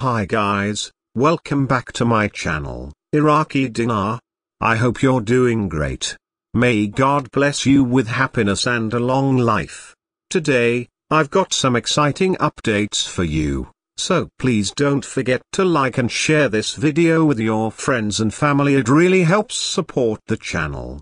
Hi guys, welcome back to my channel, Iraqi Dinar. I hope you're doing great. May God bless you with happiness and a long life. Today, I've got some exciting updates for you, so please don't forget to like and share this video with your friends and family it really helps support the channel.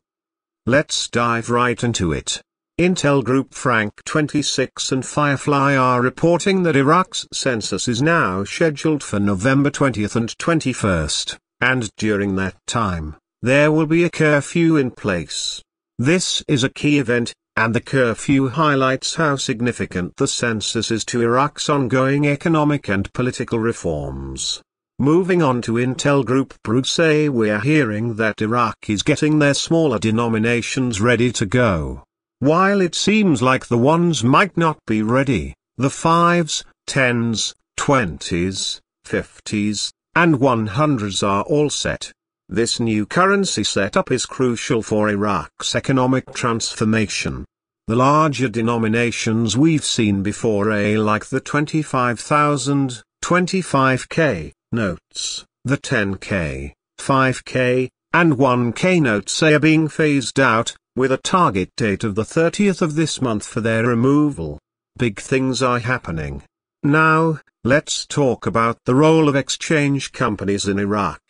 Let's dive right into it. Intel Group Frank 26 and Firefly are reporting that Iraq's census is now scheduled for November 20th and 21st, and during that time, there will be a curfew in place. This is a key event, and the curfew highlights how significant the census is to Iraq's ongoing economic and political reforms. Moving on to Intel Group Bruse we're hearing that Iraq is getting their smaller denominations ready to go. While it seems like the ones might not be ready, the fives, tens, twenties, fifties, and one hundreds are all set. This new currency setup is crucial for Iraq's economic transformation. The larger denominations we've seen before a eh, like the 25,000, 25k, notes, the 10k, 5k, and 1k notes eh, are being phased out, with a target date of the 30th of this month for their removal. Big things are happening. Now, let's talk about the role of exchange companies in Iraq.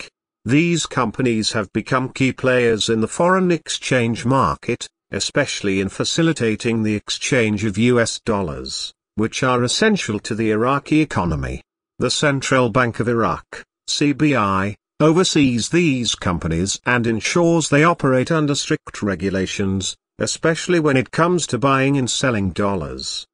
These companies have become key players in the foreign exchange market, especially in facilitating the exchange of US dollars, which are essential to the Iraqi economy. The Central Bank of Iraq, CBI, oversees these companies and ensures they operate under strict regulations, especially when it comes to buying and selling dollars.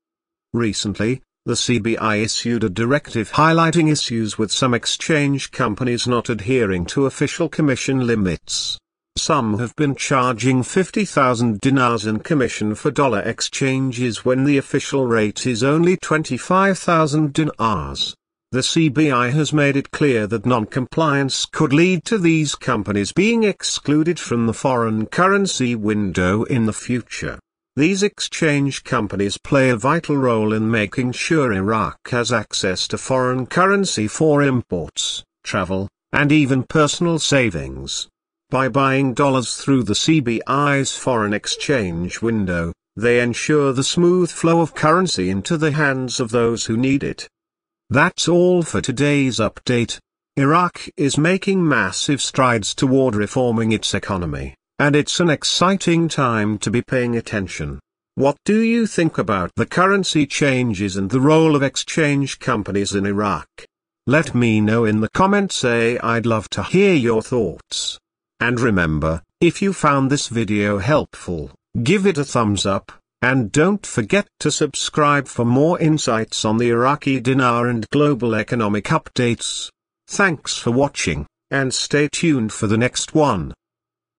Recently, the CBI issued a directive highlighting issues with some exchange companies not adhering to official commission limits. Some have been charging 50,000 dinars in commission for dollar exchanges when the official rate is only 25,000 dinars. The CBI has made it clear that non-compliance could lead to these companies being excluded from the foreign currency window in the future. These exchange companies play a vital role in making sure Iraq has access to foreign currency for imports, travel, and even personal savings. By buying dollars through the CBI's foreign exchange window, they ensure the smooth flow of currency into the hands of those who need it. That's all for today's update. Iraq is making massive strides toward reforming its economy, and it's an exciting time to be paying attention. What do you think about the currency changes and the role of exchange companies in Iraq? Let me know in the comments say I'd love to hear your thoughts. And remember, if you found this video helpful, give it a thumbs up, and don't forget to subscribe for more insights on the Iraqi dinar and global economic updates. Thanks for watching, and stay tuned for the next one.